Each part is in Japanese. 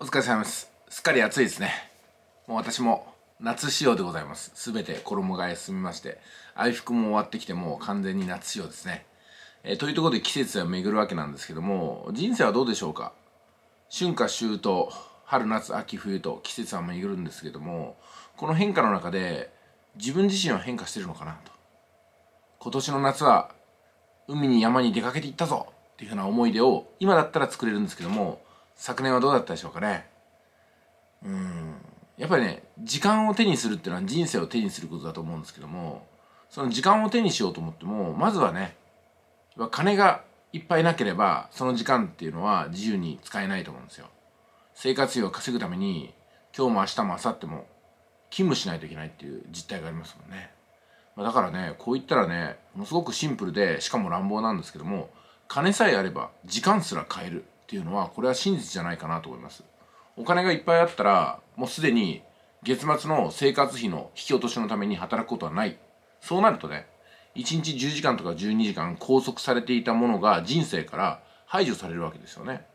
お疲れ様です。すっかり暑いですね。もう私も夏仕様でございます。すべて衣替え済みまして、愛服も終わってきてもう完全に夏仕様ですね。えー、というところで季節は巡るわけなんですけども、人生はどうでしょうか春夏秋冬、春夏秋冬と季節は巡るんですけども、この変化の中で自分自身は変化してるのかなと。今年の夏は海に山に出かけていったぞっていうふうな思い出を今だったら作れるんですけども、昨年はどうだったでしょうかねうんやっぱりね時間を手にするっていうのは人生を手にすることだと思うんですけどもその時間を手にしようと思ってもまずはね金がいっぱいなければその時間っていうのは自由に使えないと思うんですよ生活費を稼ぐために今日も明日も明後日も勤務しないといけないっていう実態がありますもんねだからねこう言ったらねものすごくシンプルでしかも乱暴なんですけども金さえあれば時間すら変えるっていうのはこれは真実じゃないかなと思いますお金がいっぱいあったらもうすでに月末の生活費の引き落としのために働くことはないそうなるとね1日10時間とか12時間拘束されていたものが人生から排除されるわけですよね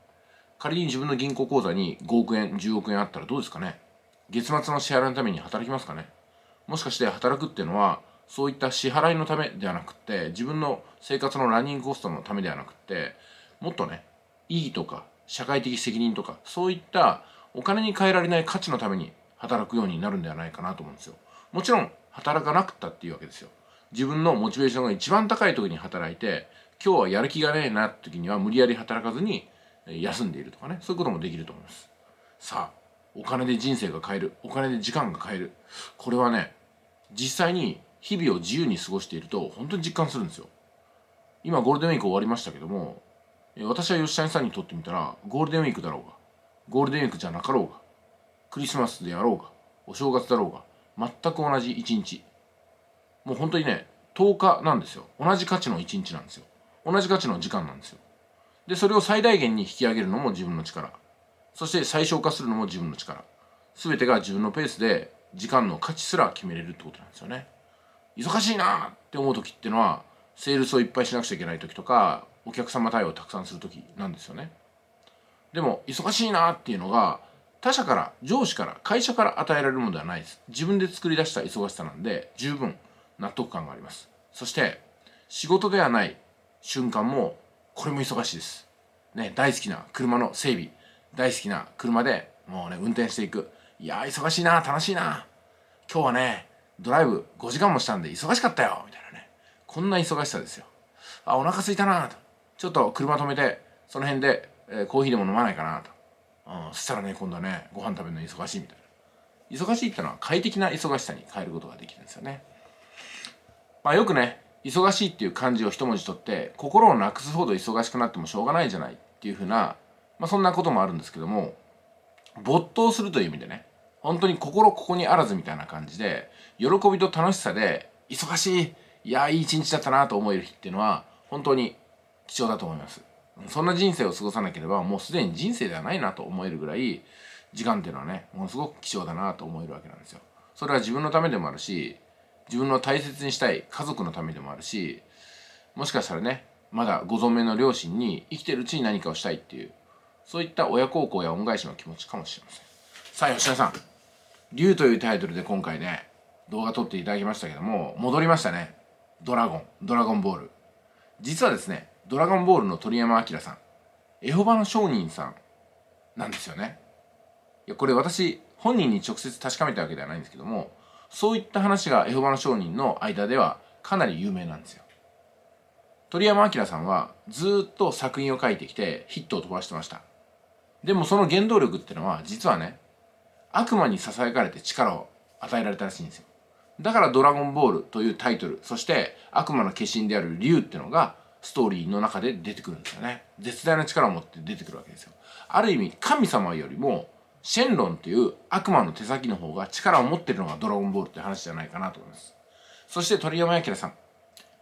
仮に自分の銀行口座に5億円10億円あったらどうですかね月末の支払いのために働きますかねもしかして働くっていうのはそういった支払いのためではなくって自分の生活のランニングコストのためではなくってもっとね意義とか社会的責任とかそういったお金に変えられない価値のために働くようになるんではないかなと思うんですよ。もちろん働かなくったっていうわけですよ。自分のモチベーションが一番高い時に働いて今日はやる気がねえなって時には無理やり働かずに休んでいるとかねそういうこともできると思います。さあお金で人生が変えるお金で時間が変えるこれはね実際に日々を自由に過ごしていると本当に実感するんですよ。今ゴールデンウィーク終わりましたけども私は吉谷さんにとってみたらゴールデンウィークだろうがゴールデンウィークじゃなかろうがクリスマスであろうがお正月だろうが全く同じ一日もう本当にね10日なんですよ同じ価値の一日なんですよ同じ価値の時間なんですよでそれを最大限に引き上げるのも自分の力そして最小化するのも自分の力全てが自分のペースで時間の価値すら決めれるってことなんですよね忙しいなって思う時っていうのはセールスをいっぱいしなくちゃいけない時とかお客様対応をたくさんする時なんですよね。でも忙しいなっていうのが他者から上司から会社から与えられるものではないです自分で作り出した忙しさなんで十分納得感がありますそして仕事ではない瞬間もこれも忙しいですね大好きな車の整備大好きな車でもうね運転していくいや忙しいな楽しいな今日はねドライブ5時間もしたんで忙しかったよみたいなねこんな忙しさですよあお腹すいたなとちょっと車止めて、その辺で、えー、コーヒーでも飲まないかなと。うん、そしたらね、今度はね、ご飯食べるの忙しいみたいな。忙しいってのは快適な忙しさに変えることができるんですよね。まあよくね、忙しいっていう漢字を一文字取って、心をなくすほど忙しくなってもしょうがないじゃないっていうふうな、まあそんなこともあるんですけども、没頭するという意味でね、本当に心ここにあらずみたいな感じで、喜びと楽しさで、忙しい、いや、いい一日だったなと思える日っていうのは、本当に貴重だと思いますそんな人生を過ごさなければもうすでに人生ではないなと思えるぐらい時間っていうのはねものすごく貴重だなと思えるわけなんですよそれは自分のためでもあるし自分の大切にしたい家族のためでもあるしもしかしたらねまだご存命の両親に生きてるうちに何かをしたいっていうそういった親孝行や恩返しの気持ちかもしれませんさあ吉田さん「竜」というタイトルで今回ね動画撮っていただきましたけども戻りましたねドラゴンドラゴンボール実はですねドラゴンボールの鳥山明さん、エホバの商人さんなんですよね。いや、これ私、本人に直接確かめたわけではないんですけども、そういった話がエホバの商人の間ではかなり有名なんですよ。鳥山明さんはずっと作品を書いてきてヒットを飛ばしてました。でもその原動力ってのは実はね、悪魔にえかれて力を与えられたらしいんですよ。だからドラゴンボールというタイトル、そして悪魔の化身である竜ってのがストーリーの中で出てくるんですよね絶大な力を持って出てくるわけですよある意味神様よりもシェンロンっていう悪魔の手先の方が力を持ってるのがドラゴンボールって話じゃないかなと思いますそして鳥山明さん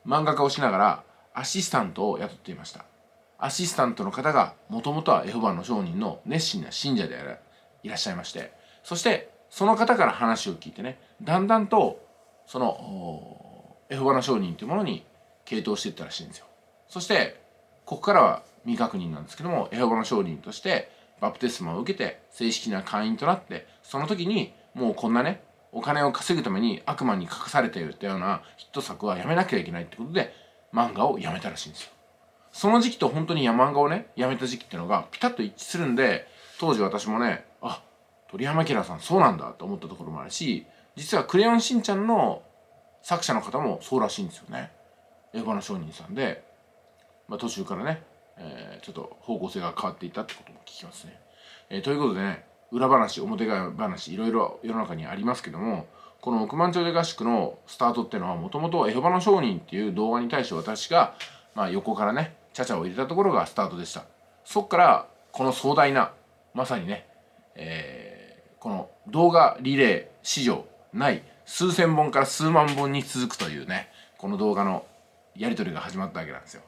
漫画家をしながらアシスタントを雇っていましたアシスタントの方がもともとはエホバの商人の熱心な信者でいらっしゃいましてそしてその方から話を聞いてねだんだんとそのエホバの商人というものに傾倒していったらしいんですよそしてここからは未確認なんですけどもエホバの証人としてバプテスマを受けて正式な会員となってその時にもうこんなねお金を稼ぐために悪魔に隠されているってようなヒット作はやめなきゃいけないってことで漫画をやめたらしいんですよその時期と本当に漫画をねやめた時期っていうのがピタッと一致するんで当時私もねあ鳥山明さんそうなんだと思ったところもあるし実は「クレヨンしんちゃん」の作者の方もそうらしいんですよねエヴァの商人さんでまあ、途中からね、えー、ちょっと方向性が変わっていったってことも聞きますね。えー、ということでね裏話表側話いろいろ世の中にありますけどもこの億万長者合宿のスタートっていうのはもともと「エホバの商人」っていう動画に対して私が、まあ、横からねちゃちゃを入れたところがスタートでしたそっからこの壮大なまさにね、えー、この動画リレー史上ない数千本から数万本に続くというねこの動画のやり取りが始まったわけなんですよ。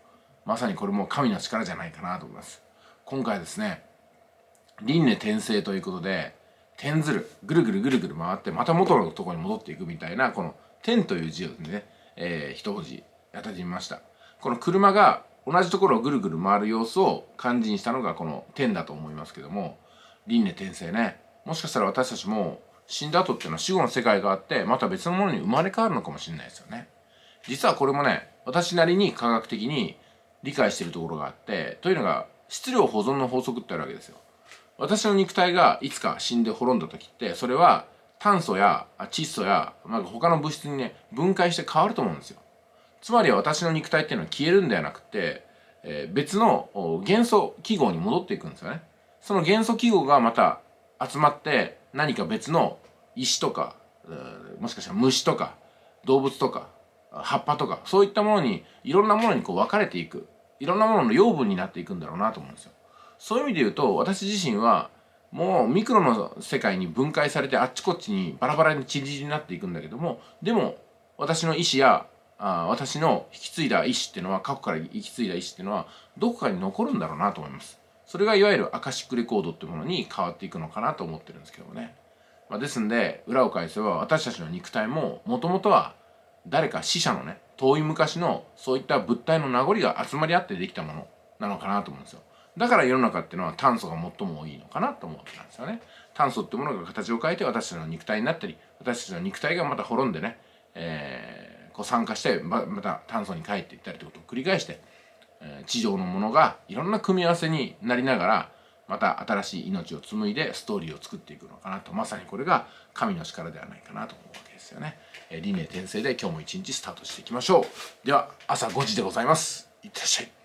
まさにこれも神の力じゃないかなと思います今回ですね輪廻転生ということで転ずるぐるぐるぐるぐる回ってまた元のとこに戻っていくみたいなこの「天」という字をね、えー、一文字やた。てみましたこの車が同じところをぐるぐる回る様子を感じにしたのがこの「天」だと思いますけども輪廻転生ねもしかしたら私たちも死んだ後っていうのは死後の世界があってまた別のものに生まれ変わるのかもしれないですよね実はこれもね私なりに科学的に理解しているところがあってというのが質量保存の法則ってあるわけですよ私の肉体がいつか死んで滅んだ時ってそれは炭素や窒素や、まあ、他の物質にね分解して変わると思うんですよつまり私の肉体っていうのは消えるんではなくて、えー、別の元素記号に戻っていくんですよねその元素記号がまた集まって何か別の石とかもしかしたら虫とか動物とか葉っぱとかそういったものにいろんなものにこう分かれていくいろんなものの養分になっていくんだろうなと思うんですよ。そういう意味で言うと私自身はもうミクロの世界に分解されてあっちこっちにバラバラに散り散りになっていくんだけどもでも私の意思やあ私の引き継いだ意思っていうのは過去から引き継いだ意思っていうのはどこかに残るんだろうなと思います。それがいわゆるアカシックレコードっていうものに変わっていくのかなと思ってるんですけどもね。まあ、ですんで裏を返せば私たちの肉体ももともとは誰か死者のね遠い昔のそういった物体の名残が集まり合ってできたものなのかなと思うんですよだから世の中っていうのは炭素が最も多いのかなと思うわけなんですよね炭素ってものが形を変えて私たちの肉体になったり私たちの肉体がまた滅んでね、えー、こう酸化してままた炭素に帰っていったりってことを繰り返して、えー、地上のものがいろんな組み合わせになりながらまた新しい命を紡いでストーリーを作っていくのかなとまさにこれが神の力ではないかなと思うわけですよね、えー、輪転生で今日も一日スタートしていきましょうでは朝5時でございますいってらっしゃい